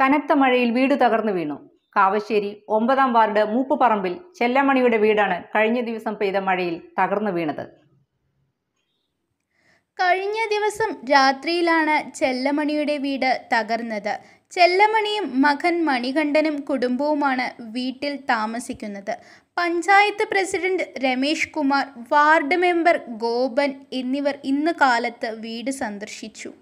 കനത്ത മഴയിൽ വീട് തകർന്നു വീണു കാവശ്ശേരി ഒമ്പതാം വാർഡ് മൂപ്പുപറമ്പിൽ ചെല്ലമണിയുടെ വീടാണ് കഴിഞ്ഞ ദിവസം പെയ്ത മഴയിൽ തകർന്നു വീണത് കഴിഞ്ഞ ദിവസം രാത്രിയിലാണ് ചെല്ലമണിയുടെ വീട് തകർന്നത് ചെല്ലമണിയും മകൻ മണികണ്ഠനും കുടുംബവുമാണ് വീട്ടിൽ താമസിക്കുന്നത് panchayat president Ramesh Kumar ward member Gopan എന്നിവർ ഇന്ന് കാലത്ത് വീട് സന്ദർശിച്ചു